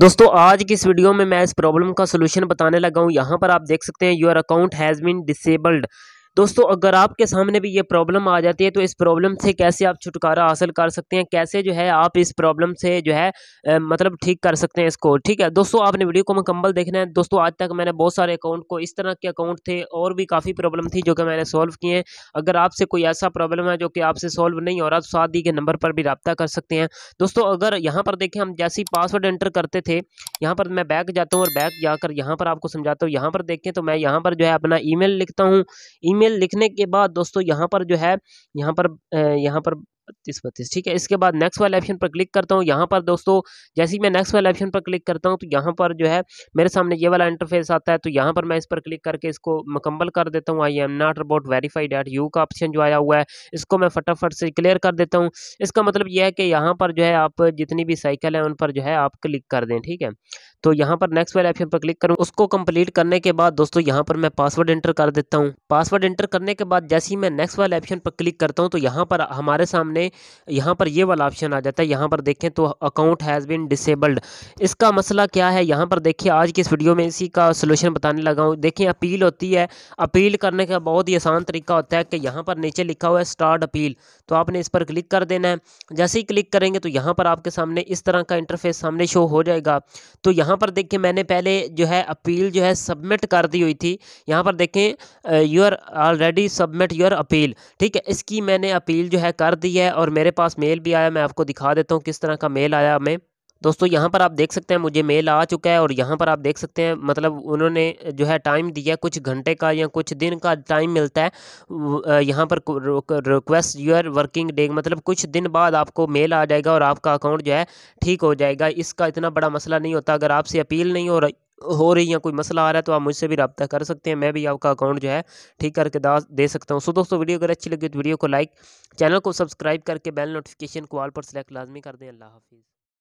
दोस्तों आज की इस वीडियो में मैं इस प्रॉब्लम का सोल्यूशन बताने लगा हूँ यहाँ पर आप देख सकते हैं your account has been disabled दोस्तों अगर आपके सामने भी ये प्रॉब्लम आ जाती है तो इस प्रॉब्लम से कैसे आप छुटकारा हासिल कर सकते हैं कैसे जो है आप इस प्रॉब्लम से जो है मतलब ठीक कर सकते हैं इसको ठीक है दोस्तों आपने वीडियो को मुकम्मल देखना है दोस्तों आज तक मैंने बहुत सारे अकाउंट को इस तरह के अकाउंट थे और भी काफ़ी प्रॉब्लम थी जो कि मैंने सॉल्व किए हैं अगर आपसे कोई ऐसा प्रॉब्लम है जो कि आपसे सॉल्व नहीं हो रहा तो साथ ही के नंबर पर भी रबता कर सकते हैं दोस्तों अगर यहाँ पर देखें हम जैसे ही पासवर्ड एंटर करते थे यहाँ पर मैं बैक जाता हूँ और बैक जाकर यहाँ पर आपको समझाता हूँ यहाँ पर देखें तो मैं यहाँ पर जो है अपना ई लिखता हूँ ई ईमेल लिखने के बाद दोस्तों यहाँ पर जो है यहाँ पर यहाँ पर बत्तीस बत्तीस ठीक है इसके बाद नेक्स्ट वाले ऑप्शन पर क्लिक करता हूँ यहाँ पर दोस्तों जैसे ही मैं नेक्स्ट वाले ऑप्शन पर क्लिक करता हूँ तो यहाँ पर जो है मेरे सामने ये वाला इंटरफेस आता है तो यहाँ पर मैं इस पर क्लिक करके इसको मुकम्मल कर देता हूँ I am not about verified at you का ऑप्शन जो आया हुआ है इसको मैं फटाफट से क्लियर कर देता हूँ इसका मतलब यह है कि यहाँ पर जो है आप जितनी भी साइकिल है उन पर जो है आप क्लिक कर दें ठीक है तो यहाँ पर नेक्स्ट वाले ऑप्शन पर क्लिक करूँ उसको कंप्लीट करने के बाद दोस्तों यहाँ पर मैं पासवर्ड एंटर कर देता हूँ पासवर्ड एंटर करने के बाद जैसे ही मैं नेक्स्ट वाले ऑप्शन पर क्लिक करता हूँ तो यहाँ पर हमारे सामने यहाँ पर ये वाला ऑप्शन आ जाता है यहाँ पर देखें तो अकाउंट हैज़ बिन डिसेबल्ड इसका मसला क्या है यहाँ पर देखिए आज की इस वीडियो में इसी का सोल्यूशन बताने लगा हूँ देखिए अपील होती है अपील करने का बहुत ही आसान तरीका होता है कि यहाँ पर नीचे लिखा हुआ है स्टार्ट अपील तो आपने इस पर क्लिक कर देना है जैसे ही क्लिक करेंगे तो यहाँ पर आपके सामने इस तरह का इंटरफेस सामने शो हो जाएगा तो यहाँ यहाँ पर देखिए मैंने पहले जो है अपील जो है सबमिट कर दी हुई थी यहाँ पर देखें you are already submit your appeal ठीक है इसकी मैंने अपील जो है कर दी है और मेरे पास मेल भी आया मैं आपको दिखा देता हूँ किस तरह का मेल आया हमें दोस्तों यहाँ पर आप देख सकते हैं मुझे मेल आ चुका है और यहाँ पर आप देख सकते हैं मतलब उन्होंने जो है टाइम दिया कुछ घंटे का या कुछ दिन का टाइम मिलता है यहाँ पर रिक्वेस्ट यूर वर्किंग डे मतलब कुछ दिन बाद आपको मेल आ जाएगा और आपका अकाउंट जो है ठीक हो जाएगा इसका इतना बड़ा मसला नहीं होता अगर आपसे अपील नहीं हो रही हो रही या कोई मसला आ रहा है तो आप मुझसे भी रब्ता कर सकते हैं मैं भी आपका अकाउंट जो है ठीक करके दे सकता हूँ सो दोस्तों वीडियो अगर अच्छी लगी तो वीडियो को लाइक चैनल को सब्सक्राइब करके बेल नोटिफिकेशन को ऑल पर सेलेक्ट लाजमी कर दें अल्लाह हाफिज़